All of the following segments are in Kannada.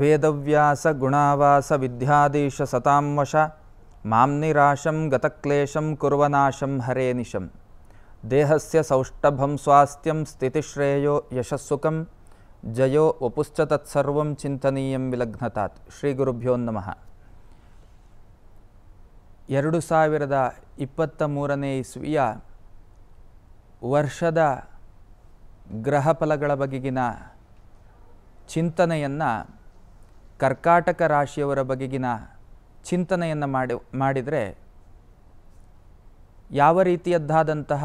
ವೇದವ್ಯಾಸ ಗುಣಾವಾಸ ವಿದ್ಯಾದೇಶ ಸತಾಂವಶ ನಿರಾಶಂ ಗತಕ್ಲೇಶಂ ಕುರ್ವನಾಶಂ ಹರೇ ನಿಶಂ ದೇಹಸ್ಯ ಸೌಷ್ಠಭಂ ಸ್ವಾಸ್ಥ್ಯಂ ಸ್ಥಿತಿಶ್ರೇಯೋ ಯಶಸ್ಸುಖಂ ಜಯೋ ವಪುಶ್ಚ ತತ್ಸರ್ವಂ ಚಿಂತನೀಯಂ ವಿಲಗ್ನತಾತ್ ಶ್ರೀ ಗುರುಭ್ಯೋ ನಮಃ ಎರಡು ಸಾವಿರದ ಇಪ್ಪತ್ತ ಮೂರನೇ ಇಸ್ವಿಯ ವರ್ಷದ ಗ್ರಹಫಲಗಳ ಬಗೆಗಿನ ಚಿಂತನೆಯನ್ನು ಕರ್ಕಾಟಕ ರಾಶಿಯವರ ಬಗೆಗಿನ ಚಿಂತನೆಯನ್ನು ಮಾಡಿ ಮಾಡಿದರೆ ಯಾವ ರೀತಿಯದ್ದಾದಂತಹ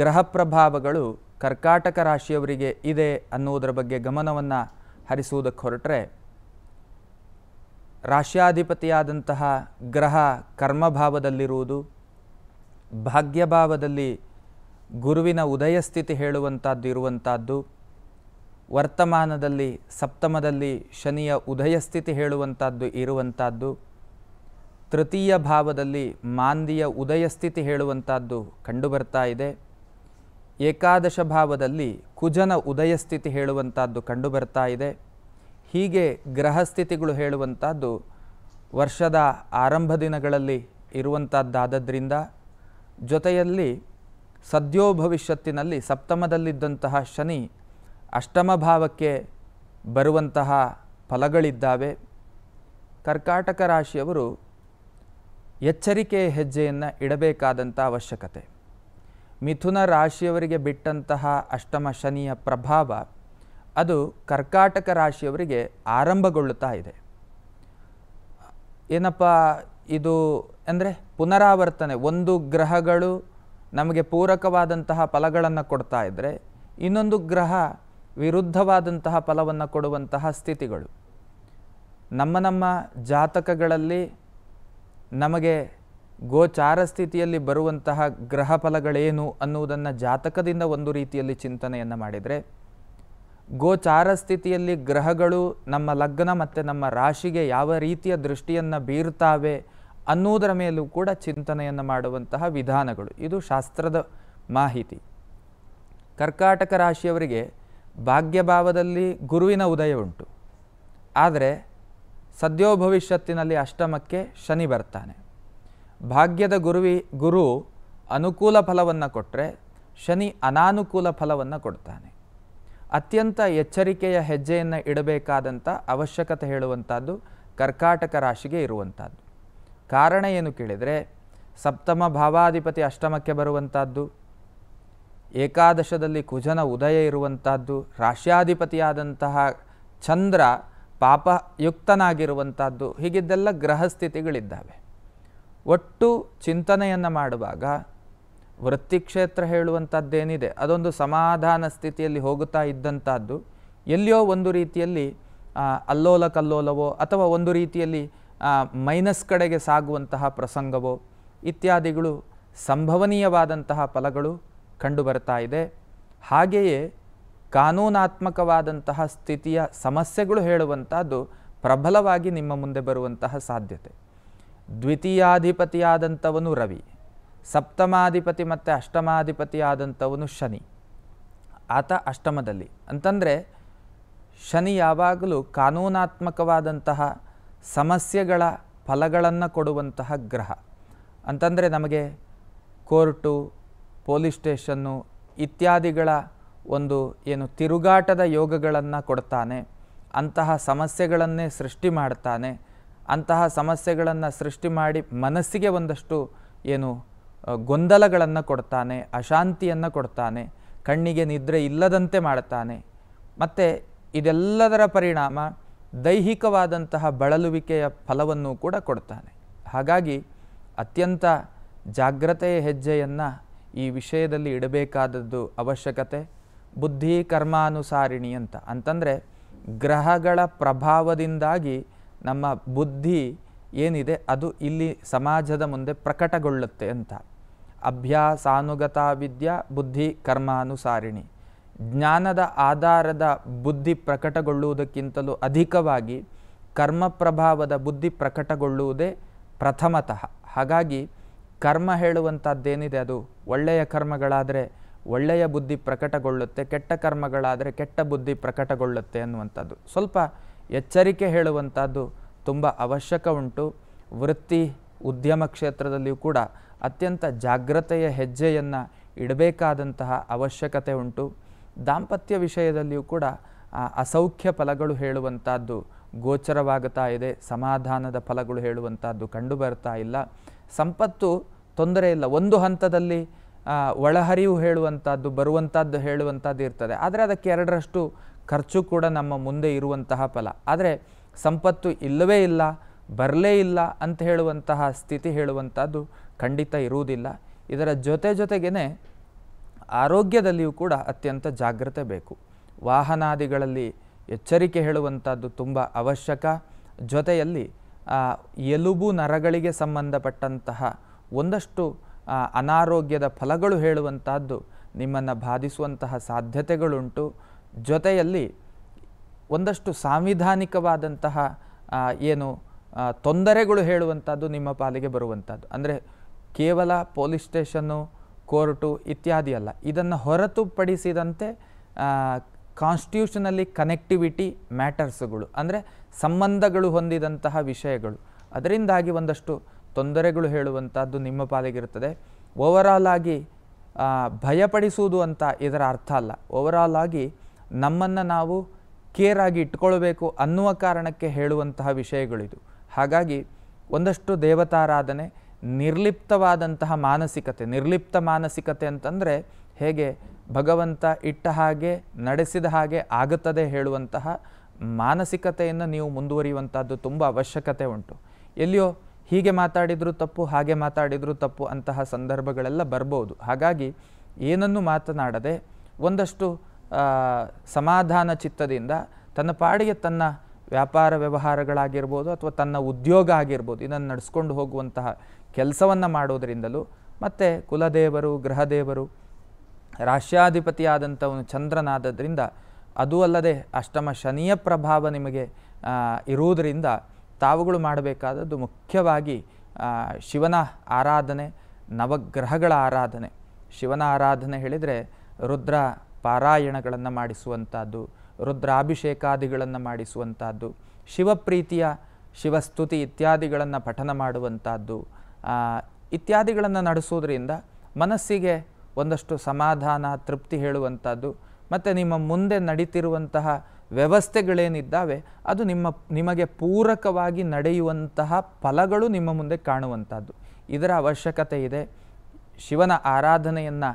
ಗ್ರಹ ಪ್ರಭಾವಗಳು ಕರ್ಕಾಟಕ ರಾಶಿಯವರಿಗೆ ಇದೆ ಅನ್ನುವುದರ ಬಗ್ಗೆ ಗಮನವನ್ನು ಹರಿಸುವುದಕ್ಕೆ ಹೊರಟ್ರೆ ರಾಶ್ಯಾಧಿಪತಿಯಾದಂತಹ ಗ್ರಹ ಕರ್ಮಭಾವದಲ್ಲಿರುವುದು ಭಾಗ್ಯಭಾವದಲ್ಲಿ ಗುರುವಿನ ಉದಯ ಸ್ಥಿತಿ ಹೇಳುವಂಥದ್ದು ಇರುವಂಥದ್ದು ವರ್ತಮಾನದಲ್ಲಿ ಸಪ್ತಮದಲ್ಲಿ ಶನಿಯ ಉದಯ ಸ್ಥಿತಿ ಹೇಳುವಂಥದ್ದು ಇರುವಂಥದ್ದು ತೃತೀಯ ಭಾವದಲ್ಲಿ ಮಾಂದಿಯ ಉದಯ ಸ್ಥಿತಿ ಹೇಳುವಂಥದ್ದು ಕಂಡುಬರ್ತಾ ಇದೆ ಏಕಾದಶ ಭಾವದಲ್ಲಿ ಕುಜನ ಉದಯ ಸ್ಥಿತಿ ಹೇಳುವಂಥದ್ದು ಕಂಡುಬರ್ತಾ ಇದೆ ಹೀಗೆ ಗ್ರಹ ಸ್ಥಿತಿಗಳು ಹೇಳುವಂಥದ್ದು ವರ್ಷದ ಆರಂಭ ದಿನಗಳಲ್ಲಿ ಇರುವಂಥದ್ದಾದದ್ರಿಂದ ಜೊತೆಯಲ್ಲಿ ಸದ್ಯೋ ಭವಿಷ್ಯತ್ತಿನಲ್ಲಿ ಸಪ್ತಮದಲ್ಲಿದ್ದಂತಹ ಶನಿ ಅಷ್ಟಮ ಭಾವಕ್ಕೆ ಬರುವಂತಹ ಫಲಗಳಿದ್ದಾವೆ ಕರ್ಕಾಟಕ ರಾಶಿಯವರು ಎಚ್ಚರಿಕೆಯ ಹೆಜ್ಜೆಯನ್ನು ಇಡಬೇಕಾದಂಥ ಅವಶ್ಯಕತೆ ಮಿಥುನ ರಾಶಿಯವರಿಗೆ ಬಿಟ್ಟಂತಹ ಅಷ್ಟಮ ಶನಿಯ ಪ್ರಭಾವ ಅದು ಕರ್ಕಾಟಕ ರಾಶಿಯವರಿಗೆ ಆರಂಭಗೊಳ್ಳುತ್ತಾ ಇದೆ ಏನಪ್ಪ ಇದು ಅಂದರೆ ಪುನರಾವರ್ತನೆ ಒಂದು ಗ್ರಹಗಳು ನಮಗೆ ಪೂರಕವಾದಂತಹ ಫಲಗಳನ್ನು ಕೊಡ್ತಾ ಇದ್ದರೆ ಇನ್ನೊಂದು ಗ್ರಹ ವಿರುದ್ಧವಾದಂತಹ ಫಲವನ್ನು ಕೊಡುವಂತಹ ಸ್ಥಿತಿಗಳು ನಮ್ಮ ನಮ್ಮ ಜಾತಕಗಳಲ್ಲಿ ನಮಗೆ ಗೋಚಾರ ಸ್ಥಿತಿಯಲ್ಲಿ ಬರುವಂತಹ ಗ್ರಹ ಫಲಗಳೇನು ಅನ್ನುವುದನ್ನು ಜಾತಕದಿಂದ ಒಂದು ರೀತಿಯಲ್ಲಿ ಚಿಂತನೆಯನ್ನು ಮಾಡಿದರೆ ಗೋಚಾರ ಸ್ಥಿತಿಯಲ್ಲಿ ಗ್ರಹಗಳು ನಮ್ಮ ಲಗ್ನ ಮತ್ತು ನಮ್ಮ ರಾಶಿಗೆ ಯಾವ ರೀತಿಯ ದೃಷ್ಟಿಯನ್ನು ಬೀರ್ತಾವೆ ಅನ್ನುವುದರ ಮೇಲೂ ಕೂಡ ಚಿಂತನೆಯನ್ನು ಮಾಡುವಂತಹ ವಿಧಾನಗಳು ಇದು ಶಾಸ್ತ್ರದ ಮಾಹಿತಿ ಕರ್ಕಾಟಕ ರಾಶಿಯವರಿಗೆ ಭಾಗ್ಯಭಾವದಲ್ಲಿ ಗುರುವಿನ ಉದಯ ಉಂಟು ಆದರೆ ಸದ್ಯೋ ಭವಿಷ್ಯತ್ತಿನಲ್ಲಿ ಅಷ್ಟಮಕ್ಕೆ ಶನಿ ಬರ್ತಾನೆ ಭಾಗ್ಯದ ಗುರುವಿ ಗುರು ಅನುಕೂಲ ಫಲವನ್ನು ಕೊಟ್ಟರೆ ಶನಿ ಅನಾನುಕೂಲ ಫಲವನ್ನು ಕೊಡ್ತಾನೆ ಅತ್ಯಂತ ಎಚ್ಚರಿಕೆಯ ಹೆಜ್ಜೆಯನ್ನು ಇಡಬೇಕಾದಂಥ ಅವಶ್ಯಕತೆ ಹೇಳುವಂಥದ್ದು ಕರ್ಕಾಟಕ ರಾಶಿಗೆ ಇರುವಂಥದ್ದು ಕಾರಣ ಏನು ಕೇಳಿದರೆ ಸಪ್ತಮ ಭಾವಾಧಿಪತಿ ಅಷ್ಟಮಕ್ಕೆ ಬರುವಂಥದ್ದು ಏಕಾದಶದಲ್ಲಿ ಕುಜನ ಉದಯ ಇರುವಂತಹದ್ದು ರಾಶ್ಯಾಧಿಪತಿಯಾದಂತಹ ಚಂದ್ರ ಪಾಪಯುಕ್ತನಾಗಿರುವಂಥದ್ದು ಹೀಗಿದ್ದೆಲ್ಲ ಗ್ರಹಸ್ಥಿತಿಗಳಿದ್ದಾವೆ ಒಟ್ಟು ಚಿಂತನೆಯನ್ನು ಮಾಡುವಾಗ ವೃತ್ತಿಕ್ಷೇತ್ರ ಹೇಳುವಂಥದ್ದೇನಿದೆ ಅದೊಂದು ಸಮಾಧಾನ ಸ್ಥಿತಿಯಲ್ಲಿ ಹೋಗುತ್ತಾ ಇದ್ದಂಥದ್ದು ಎಲ್ಲಿಯೋ ಒಂದು ರೀತಿಯಲ್ಲಿ ಅಲ್ಲೋಲ ಕಲ್ಲೋಲವೋ ಅಥವಾ ಒಂದು ರೀತಿಯಲ್ಲಿ ಮೈನಸ್ ಕಡೆಗೆ ಸಾಗುವಂತಹ ಪ್ರಸಂಗವೋ ಇತ್ಯಾದಿಗಳು ಸಂಭವನೀಯವಾದಂತಹ ಫಲಗಳು ಬರ್ತಾ ಇದೆ ಹಾಗೆಯೇ ಕಾನೂನಾತ್ಮಕವಾದಂತಹ ಸ್ಥಿತಿಯ ಸಮಸ್ಯೆಗಳು ಹೇಳುವಂಥದ್ದು ಪ್ರಬಲವಾಗಿ ನಿಮ್ಮ ಮುಂದೆ ಬರುವಂತಹ ಸಾಧ್ಯತೆ ದ್ವಿತೀಯಾಧಿಪತಿಯಾದಂಥವನು ರವಿ ಸಪ್ತಮಾಧಿಪತಿ ಮತ್ತು ಅಷ್ಟಮಾಧಿಪತಿಯಾದಂಥವನು ಶನಿ ಆತ ಅಷ್ಟಮದಲ್ಲಿ ಅಂತಂದರೆ ಶನಿ ಯಾವಾಗಲೂ ಕಾನೂನಾತ್ಮಕವಾದಂತಹ ಸಮಸ್ಯೆಗಳ ಫಲಗಳನ್ನು ಕೊಡುವಂತಹ ಗ್ರಹ ಅಂತಂದರೆ ನಮಗೆ ಕೋರ್ಟು ಪೊಲೀಸ್ ಸ್ಟೇಷನ್ನು ಇತ್ಯಾದಿಗಳ ಒಂದು ಏನು ತಿರುಗಾಟದ ಯೋಗಗಳನ್ನು ಕೊಡ್ತಾನೆ ಅಂತಹ ಸಮಸ್ಯೆಗಳನ್ನೇ ಸೃಷ್ಟಿ ಮಾಡ್ತಾನೆ ಅಂತಹ ಸಮಸ್ಯೆಗಳನ್ನು ಸೃಷ್ಟಿ ಮಾಡಿ ಮನಸ್ಸಿಗೆ ಒಂದಷ್ಟು ಏನು ಗೊಂದಲಗಳನ್ನು ಕೊಡ್ತಾನೆ ಅಶಾಂತಿಯನ್ನು ಕೊಡ್ತಾನೆ ಕಣ್ಣಿಗೆ ನಿದ್ರೆ ಇಲ್ಲದಂತೆ ಮಾಡ್ತಾನೆ ಮತ್ತು ಇದೆಲ್ಲದರ ಪರಿಣಾಮ ದೈಹಿಕವಾದಂತಹ ಬಳಲುವಿಕೆಯ ಫಲವನ್ನು ಕೂಡ ಕೊಡ್ತಾನೆ ಹಾಗಾಗಿ ಅತ್ಯಂತ ಜಾಗ್ರತೆಯ ಹೆಜ್ಜೆಯನ್ನು ಈ ವಿಷಯದಲ್ಲಿ ಇಡಬೇಕಾದದ್ದು ಅವಶ್ಯಕತೆ ಬುದ್ಧಿ ಕರ್ಮಾನುಸಾರಿಣಿ ಅಂತ ಅಂತಂದರೆ ಗ್ರಹಗಳ ಪ್ರಭಾವದಿಂದಾಗಿ ನಮ್ಮ ಬುದ್ಧಿ ಏನಿದೆ ಅದು ಇಲ್ಲಿ ಸಮಾಜದ ಮುಂದೆ ಪ್ರಕಟಗೊಳ್ಳುತ್ತೆ ಅಂತ ಅಭ್ಯಾಸಾನುಗತ ವಿದ್ಯಾ ಬುದ್ಧಿ ಕರ್ಮಾನುಸಾರಿಣಿ ಜ್ಞಾನದ ಆಧಾರದ ಬುದ್ಧಿ ಪ್ರಕಟಗೊಳ್ಳುವುದಕ್ಕಿಂತಲೂ ಅಧಿಕವಾಗಿ ಕರ್ಮ ಪ್ರಭಾವದ ಬುದ್ಧಿ ಪ್ರಕಟಗೊಳ್ಳುವುದೇ ಪ್ರಥಮತಃ ಹಾಗಾಗಿ ಕರ್ಮ ಹೇಳುವಂಥದ್ದೇನಿದೆ ಅದು ಒಳ್ಳೆಯ ಕರ್ಮಗಳಾದರೆ ಒಳ್ಳೆಯ ಬುದ್ಧಿ ಪ್ರಕಟಗೊಳ್ಳುತ್ತೆ ಕೆಟ್ಟ ಕರ್ಮಗಳಾದರೆ ಕೆಟ್ಟ ಬುದ್ಧಿ ಪ್ರಕಟಗೊಳ್ಳುತ್ತೆ ಅನ್ನುವಂಥದ್ದು ಸ್ವಲ್ಪ ಎಚ್ಚರಿಕೆ ಹೇಳುವಂಥದ್ದು ತುಂಬ ಅವಶ್ಯಕ ಉಂಟು ವೃತ್ತಿ ಉದ್ಯಮ ಕ್ಷೇತ್ರದಲ್ಲಿಯೂ ಕೂಡ ಅತ್ಯಂತ ಜಾಗ್ರತೆಯ ಹೆಜ್ಜೆಯನ್ನು ಇಡಬೇಕಾದಂತಹ ಅವಶ್ಯಕತೆ ಉಂಟು ದಾಂಪತ್ಯ ವಿಷಯದಲ್ಲಿಯೂ ಕೂಡ ಅಸೌಖ್ಯ ಫಲಗಳು ಹೇಳುವಂಥದ್ದು ಗೋಚರವಾಗುತ್ತಾ ಇದೆ ಸಮಾಧಾನದ ಫಲಗಳು ಹೇಳುವಂಥದ್ದು ಕಂಡುಬರ್ತಾ ಇಲ್ಲ ಸಂಪತ್ತು ತೊಂದರೆ ಇಲ್ಲ ಒಂದು ಹಂತದಲ್ಲಿ ಒಳಹರಿವು ಹೇಳುವಂಥದ್ದು ಬರುವಂಥದ್ದು ಹೇಳುವಂಥದ್ದು ಇರ್ತದೆ ಆದರೆ ಅದಕ್ಕೆ ಎರಡರಷ್ಟು ಖರ್ಚು ಕೂಡ ನಮ್ಮ ಮುಂದೆ ಇರುವಂತಹ ಫಲ ಆದರೆ ಸಂಪತ್ತು ಇಲ್ಲವೇ ಇಲ್ಲ ಬರಲೇ ಇಲ್ಲ ಅಂತ ಹೇಳುವಂತಹ ಸ್ಥಿತಿ ಹೇಳುವಂಥದ್ದು ಖಂಡಿತ ಇರುವುದಿಲ್ಲ ಇದರ ಜೊತೆ ಜೊತೆಗೇ ಆರೋಗ್ಯದಲ್ಲಿಯೂ ಕೂಡ ಅತ್ಯಂತ ಜಾಗ್ರತೆ ಬೇಕು ವಾಹನಾದಿಗಳಲ್ಲಿ ಎಚ್ಚರಿಕೆ ಹೇಳುವಂಥದ್ದು ತುಂಬ ಅವಶ್ಯಕ ಜೊತೆಯಲ್ಲಿ ಎಲುಬು ನರಗಳಿಗೆ ಸಂಬಂಧಪಟ್ಟಂತಹ ಒಂದಷ್ಟು ಅನಾರೋಗ್ಯದ ಫಲಗಳು ಹೇಳುವಂತಹದ್ದು ನಿಮ್ಮನ್ನು ಬಾಧಿಸುವಂತಹ ಸಾಧ್ಯತೆಗಳುಂಟು ಜೊತೆಯಲ್ಲಿ ಒಂದಷ್ಟು ಸಾಂವಿಧಾನಿಕವಾದಂತಹ ಏನು ತೊಂದರೆಗಳು ಹೇಳುವಂಥದ್ದು ನಿಮ್ಮ ಪಾಲಿಗೆ ಬರುವಂಥದ್ದು ಅಂದರೆ ಕೇವಲ ಪೊಲೀಸ್ ಸ್ಟೇಷನ್ನು ಕೋರ್ಟು ಇತ್ಯಾದಿ ಅಲ್ಲ ಇದನ್ನು ಹೊರತುಪಡಿಸಿದಂತೆ ಕಾನ್ಸ್ಟಿಟ್ಯೂಷನಲ್ಲಿ ಕನೆಕ್ಟಿವಿಟಿ ಮ್ಯಾಟರ್ಸ್ಗಳು ಅಂದರೆ ಸಂಬಂಧಗಳು ಹೊಂದಿದಂತಹ ವಿಷಯಗಳು ಅದರಿಂದಾಗಿ ಒಂದಷ್ಟು ತೊಂದರೆಗಳು ಹೇಳುವಂಥದ್ದು ನಿಮ್ಮ ಪಾಲಿಗಿರುತ್ತದೆ ಆಲ್ ಆಗಿ ಭಯಪಡಿಸುವುದು ಅಂತ ಇದರ ಅರ್ಥ ಅಲ್ಲ ಓವರಾಲ್ ಆಗಿ ನಮ್ಮನ್ನು ನಾವು ಕೇರ್ ಆಗಿ ಇಟ್ಕೊಳ್ಬೇಕು ಅನ್ನುವ ಕಾರಣಕ್ಕೆ ಹೇಳುವಂತಹ ವಿಷಯಗಳಿದು ಹಾಗಾಗಿ ಒಂದಷ್ಟು ದೇವತಾರಾಧನೆ ನಿರ್ಲಿಪ್ತವಾದಂತಹ ಮಾನಸಿಕತೆ ನಿರ್ಲಿಪ್ತ ಮಾನಸಿಕತೆ ಅಂತಂದರೆ ಹೇಗೆ ಭಗವಂತ ಇಟ್ಟ ಹಾಗೆ ನಡೆಸಿದ ಹಾಗೆ ಆಗುತ್ತದೆ ಹೇಳುವಂತಹ ಮಾನಸಿಕತೆಯನ್ನು ನೀವು ಮುಂದುವರಿಯುವಂಥದ್ದು ತುಂಬ ಅವಶ್ಯಕತೆ ಉಂಟು ಎಲ್ಲಿಯೋ ಹೀಗೆ ಮಾತಾಡಿದರೂ ತಪ್ಪು ಹಾಗೆ ಮಾತಾಡಿದರೂ ತಪ್ಪು ಅಂತಹ ಸಂದರ್ಭಗಳೆಲ್ಲ ಬರ್ಬೋದು ಹಾಗಾಗಿ ಏನನ್ನು ಮಾತನಾಡದೆ ಒಂದಷ್ಟು ಸಮಾಧಾನ ಚಿತ್ತದಿಂದ ತನ್ನ ಪಾಡಿಗೆ ತನ್ನ ವ್ಯಾಪಾರ ವ್ಯವಹಾರಗಳಾಗಿರ್ಬೋದು ಅಥವಾ ತನ್ನ ಉದ್ಯೋಗ ಆಗಿರ್ಬೋದು ಇದನ್ನು ನಡೆಸ್ಕೊಂಡು ಹೋಗುವಂತಹ ಕೆಲಸವನ್ನು ಮಾಡೋದರಿಂದಲೂ ಮತ್ತು ಕುಲದೇವರು ಗೃಹದೇವರು ರಾಷ್ಟ್ರಾಧಿಪತಿಯಾದಂಥವನು ಚಂದ್ರನಾದದ್ರಿಂದ ಅದೂ ಅಲ್ಲದೆ ಅಷ್ಟಮ ಶನಿಯ ಪ್ರಭಾವ ನಿಮಗೆ ಇರುವುದರಿಂದ ತಾವುಗಳು ಮಾಡಬೇಕಾದದ್ದು ಮುಖ್ಯವಾಗಿ ಶಿವನ ಆರಾಧನೆ ನವಗ್ರಹಗಳ ಆರಾಧನೆ ಶಿವನ ಆರಾಧನೆ ಹೇಳಿದರೆ ರುದ್ರ ಪಾರಾಯಣಗಳನ್ನು ಮಾಡಿಸುವಂಥದ್ದು ರುದ್ರಾಭಿಷೇಕಾದಿಗಳನ್ನು ಮಾಡಿಸುವಂಥದ್ದು ಶಿವಪ್ರೀತಿಯ ಶಿವಸ್ತುತಿ ಇತ್ಯಾದಿಗಳನ್ನು ಪಠನ ಮಾಡುವಂಥದ್ದು ಇತ್ಯಾದಿಗಳನ್ನು ನಡೆಸೋದ್ರಿಂದ ಮನಸ್ಸಿಗೆ ಒಂದಷ್ಟು ಸಮಾಧಾನ ತೃಪ್ತಿ ಹೇಳುವಂಥದ್ದು ಮತ್ತು ನಿಮ್ಮ ಮುಂದೆ ನಡೀತಿರುವಂತಹ ವ್ಯವಸ್ಥೆಗಳೇನಿದ್ದಾವೆ ಅದು ನಿಮ್ಮ ನಿಮಗೆ ಪೂರಕವಾಗಿ ನಡೆಯುವಂತಹ ಫಲಗಳು ನಿಮ್ಮ ಮುಂದೆ ಕಾಣುವಂಥದ್ದು ಇದರ ಅವಶ್ಯಕತೆ ಇದೆ ಶಿವನ ಆರಾಧನೆಯನ್ನು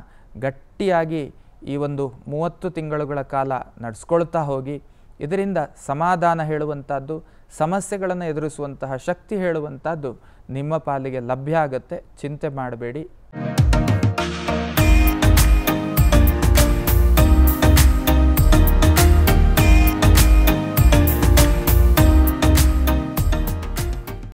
ಗಟ್ಟಿಯಾಗಿ ಈ ಒಂದು ಮೂವತ್ತು ತಿಂಗಳುಗಳ ಕಾಲ ನಡೆಸ್ಕೊಳ್ತಾ ಹೋಗಿ ಇದರಿಂದ ಸಮಾಧಾನ ಹೇಳುವಂಥದ್ದು ಸಮಸ್ಯೆಗಳನ್ನು ಎದುರಿಸುವಂತಹ ಶಕ್ತಿ ಹೇಳುವಂಥದ್ದು ನಿಮ್ಮ ಪಾಲಿಗೆ ಲಭ್ಯ ಆಗುತ್ತೆ ಚಿಂತೆ ಮಾಡಬೇಡಿ